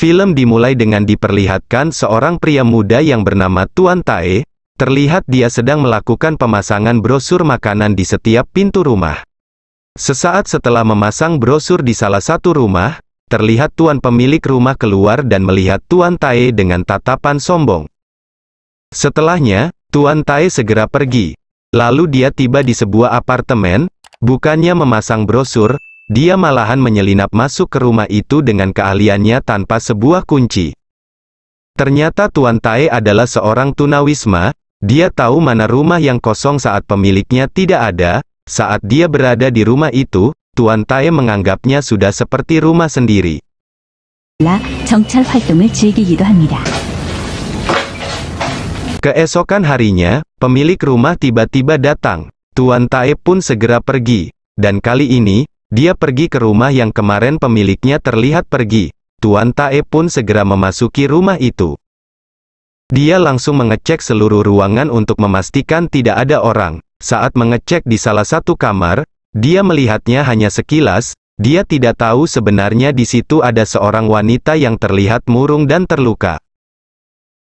Film dimulai dengan diperlihatkan seorang pria muda yang bernama Tuan Tae, terlihat dia sedang melakukan pemasangan brosur makanan di setiap pintu rumah. Sesaat setelah memasang brosur di salah satu rumah, terlihat tuan pemilik rumah keluar dan melihat Tuan Tae dengan tatapan sombong. Setelahnya, Tuan Tae segera pergi. Lalu dia tiba di sebuah apartemen, bukannya memasang brosur, dia malahan menyelinap masuk ke rumah itu dengan keahliannya tanpa sebuah kunci. Ternyata Tuan Tae adalah seorang tunawisma, dia tahu mana rumah yang kosong saat pemiliknya tidak ada, saat dia berada di rumah itu, Tuan Tae menganggapnya sudah seperti rumah sendiri. Keesokan harinya, pemilik rumah tiba-tiba datang. Tuan Tae pun segera pergi. Dan kali ini, dia pergi ke rumah yang kemarin pemiliknya terlihat pergi. Tuan Tae pun segera memasuki rumah itu. Dia langsung mengecek seluruh ruangan untuk memastikan tidak ada orang. Saat mengecek di salah satu kamar, dia melihatnya hanya sekilas, dia tidak tahu sebenarnya di situ ada seorang wanita yang terlihat murung dan terluka.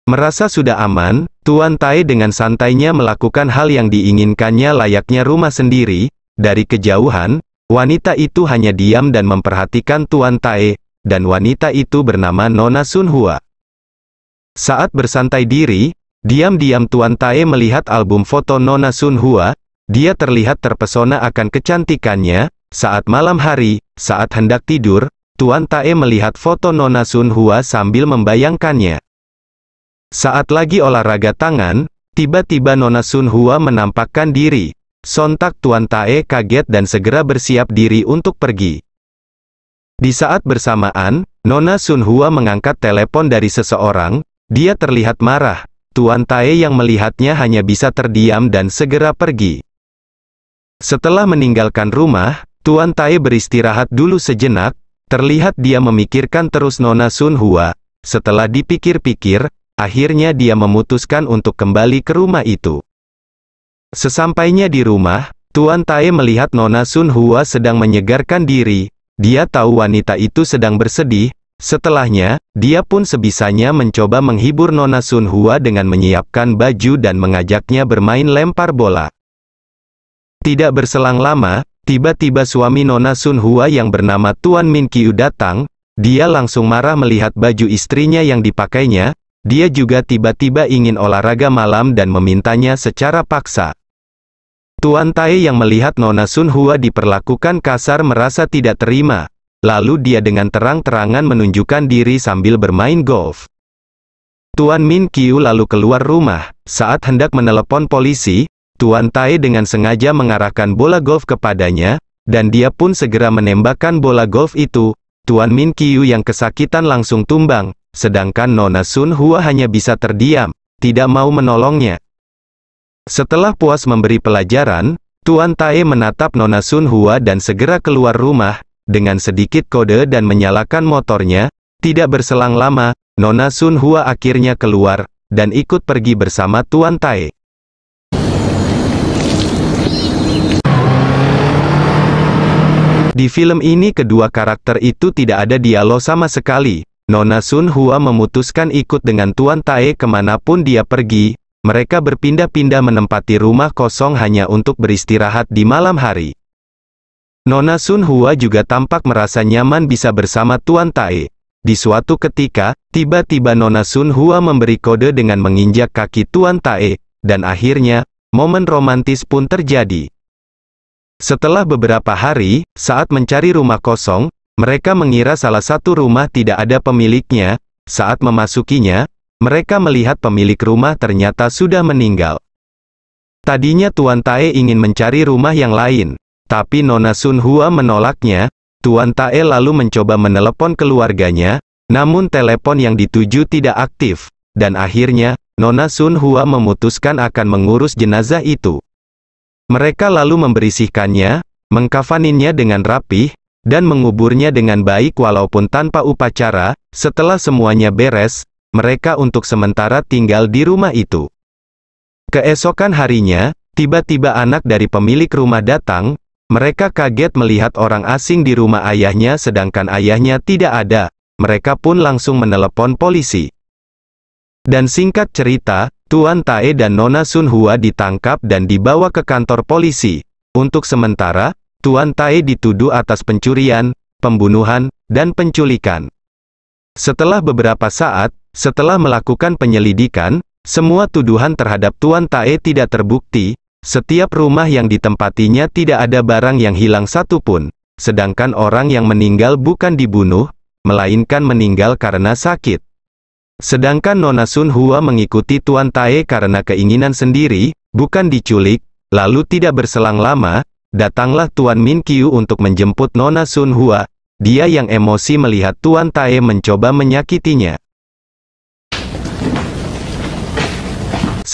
Merasa sudah aman, Tuan Tae dengan santainya melakukan hal yang diinginkannya layaknya rumah sendiri, dari kejauhan, Wanita itu hanya diam dan memperhatikan Tuan Tae, dan wanita itu bernama Nona Sunhua. Saat bersantai diri, diam-diam Tuan Tae melihat album foto Nona Sunhua, dia terlihat terpesona akan kecantikannya, saat malam hari, saat hendak tidur, Tuan Tae melihat foto Nona Sunhua sambil membayangkannya. Saat lagi olahraga tangan, tiba-tiba Nona Sunhua menampakkan diri, Sontak Tuan Tae kaget dan segera bersiap diri untuk pergi. Di saat bersamaan, Nona Sun Sunhua mengangkat telepon dari seseorang, dia terlihat marah. Tuan Tae yang melihatnya hanya bisa terdiam dan segera pergi. Setelah meninggalkan rumah, Tuan Tae beristirahat dulu sejenak, terlihat dia memikirkan terus Nona Sun Sunhua. Setelah dipikir-pikir, akhirnya dia memutuskan untuk kembali ke rumah itu. Sesampainya di rumah, Tuan Tae melihat Nona Sun Hua sedang menyegarkan diri, dia tahu wanita itu sedang bersedih, setelahnya, dia pun sebisanya mencoba menghibur Nona Sun Hua dengan menyiapkan baju dan mengajaknya bermain lempar bola. Tidak berselang lama, tiba-tiba suami Nona Sun Hua yang bernama Tuan Min Kiu datang, dia langsung marah melihat baju istrinya yang dipakainya, dia juga tiba-tiba ingin olahraga malam dan memintanya secara paksa. Tuan Tai yang melihat Nona Sun Hua diperlakukan kasar merasa tidak terima. Lalu dia dengan terang-terangan menunjukkan diri sambil bermain golf. Tuan Min Kiu lalu keluar rumah. Saat hendak menelepon polisi, Tuan Tai dengan sengaja mengarahkan bola golf kepadanya, dan dia pun segera menembakkan bola golf itu. Tuan Min Kiu yang kesakitan langsung tumbang, sedangkan Nona Sun Hua hanya bisa terdiam, tidak mau menolongnya. Setelah puas memberi pelajaran, Tuan Tae menatap Nona Sun Hua dan segera keluar rumah, dengan sedikit kode dan menyalakan motornya, tidak berselang lama, Nona Sun Hua akhirnya keluar, dan ikut pergi bersama Tuan Tae. Di film ini kedua karakter itu tidak ada dialog sama sekali, Nona Sun Hua memutuskan ikut dengan Tuan Tae kemanapun dia pergi, mereka berpindah-pindah menempati rumah kosong hanya untuk beristirahat di malam hari. Nona Sun Hua juga tampak merasa nyaman bisa bersama Tuan Tae. Di suatu ketika, tiba-tiba Nona Sun Hua memberi kode dengan menginjak kaki Tuan Tae, dan akhirnya, momen romantis pun terjadi. Setelah beberapa hari, saat mencari rumah kosong, mereka mengira salah satu rumah tidak ada pemiliknya, saat memasukinya, mereka melihat pemilik rumah ternyata sudah meninggal. Tadinya Tuan Tae ingin mencari rumah yang lain, tapi Nona Sun Hua menolaknya, Tuan Tae lalu mencoba menelepon keluarganya, namun telepon yang dituju tidak aktif, dan akhirnya, Nona Sun Hua memutuskan akan mengurus jenazah itu. Mereka lalu membersihkannya, mengkafaninnya dengan rapih, dan menguburnya dengan baik walaupun tanpa upacara, setelah semuanya beres, mereka untuk sementara tinggal di rumah itu. Keesokan harinya, tiba-tiba anak dari pemilik rumah datang, mereka kaget melihat orang asing di rumah ayahnya sedangkan ayahnya tidak ada, mereka pun langsung menelepon polisi. Dan singkat cerita, Tuan Tae dan Nona Sun Hua ditangkap dan dibawa ke kantor polisi. Untuk sementara, Tuan Tae dituduh atas pencurian, pembunuhan, dan penculikan. Setelah beberapa saat, setelah melakukan penyelidikan, semua tuduhan terhadap Tuan Tae tidak terbukti, setiap rumah yang ditempatinya tidak ada barang yang hilang satupun, sedangkan orang yang meninggal bukan dibunuh, melainkan meninggal karena sakit. Sedangkan Nona Sun Hua mengikuti Tuan Tae karena keinginan sendiri, bukan diculik, lalu tidak berselang lama, datanglah Tuan Min Kyu untuk menjemput Nona Sun Hua, dia yang emosi melihat Tuan Tae mencoba menyakitinya.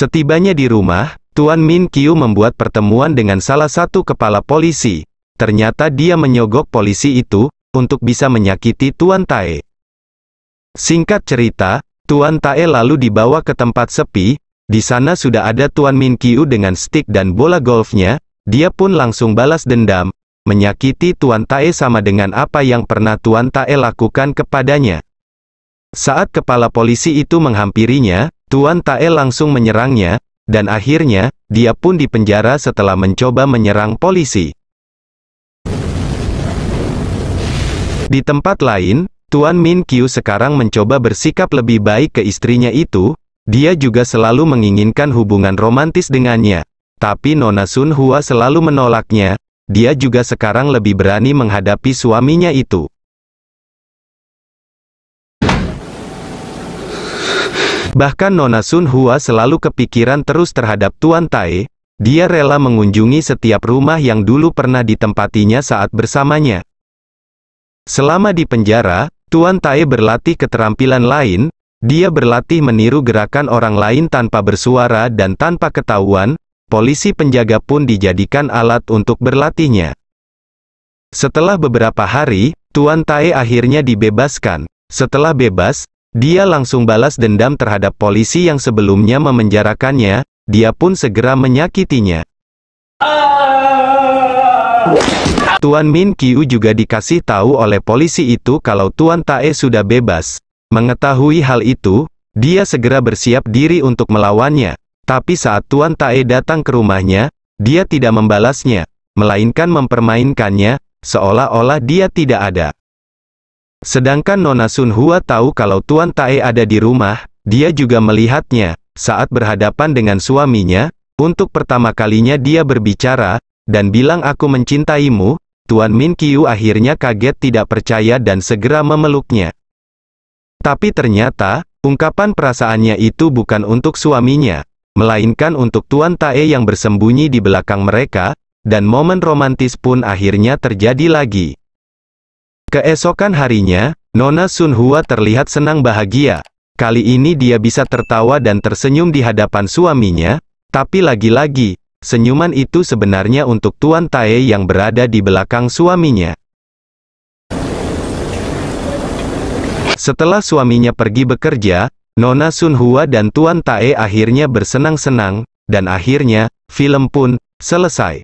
Setibanya di rumah, Tuan Min Kyu membuat pertemuan dengan salah satu kepala polisi. Ternyata dia menyogok polisi itu, untuk bisa menyakiti Tuan Tae. Singkat cerita, Tuan Tae lalu dibawa ke tempat sepi, di sana sudah ada Tuan Min Kyu dengan stick dan bola golfnya, dia pun langsung balas dendam, menyakiti Tuan Tae sama dengan apa yang pernah Tuan Tae lakukan kepadanya. Saat kepala polisi itu menghampirinya, Tuan Tae langsung menyerangnya, dan akhirnya, dia pun dipenjara setelah mencoba menyerang polisi. Di tempat lain, Tuan Min Kyu sekarang mencoba bersikap lebih baik ke istrinya itu, dia juga selalu menginginkan hubungan romantis dengannya. Tapi Nona Sun Hua selalu menolaknya, dia juga sekarang lebih berani menghadapi suaminya itu. Bahkan Nona Sun Hua selalu kepikiran terus terhadap Tuan Tae, dia rela mengunjungi setiap rumah yang dulu pernah ditempatinya saat bersamanya. Selama di penjara, Tuan Tae berlatih keterampilan lain, dia berlatih meniru gerakan orang lain tanpa bersuara dan tanpa ketahuan, polisi penjaga pun dijadikan alat untuk berlatihnya. Setelah beberapa hari, Tuan Tae akhirnya dibebaskan. Setelah bebas, dia langsung balas dendam terhadap polisi yang sebelumnya memenjarakannya, dia pun segera menyakitinya. Tuan Min Kyu juga dikasih tahu oleh polisi itu kalau Tuan Tae sudah bebas. Mengetahui hal itu, dia segera bersiap diri untuk melawannya. Tapi saat Tuan Tae datang ke rumahnya, dia tidak membalasnya, melainkan mempermainkannya, seolah-olah dia tidak ada. Sedangkan Nona Sun Hua tahu kalau Tuan Tae ada di rumah, dia juga melihatnya, saat berhadapan dengan suaminya, untuk pertama kalinya dia berbicara, dan bilang aku mencintaimu, Tuan Min Kiu akhirnya kaget tidak percaya dan segera memeluknya. Tapi ternyata, ungkapan perasaannya itu bukan untuk suaminya, melainkan untuk Tuan Tae yang bersembunyi di belakang mereka, dan momen romantis pun akhirnya terjadi lagi. Keesokan harinya, Nona Sunhua terlihat senang bahagia. Kali ini dia bisa tertawa dan tersenyum di hadapan suaminya, tapi lagi-lagi, senyuman itu sebenarnya untuk Tuan Tae yang berada di belakang suaminya. Setelah suaminya pergi bekerja, Nona Sunhua dan Tuan Tae akhirnya bersenang-senang, dan akhirnya, film pun selesai.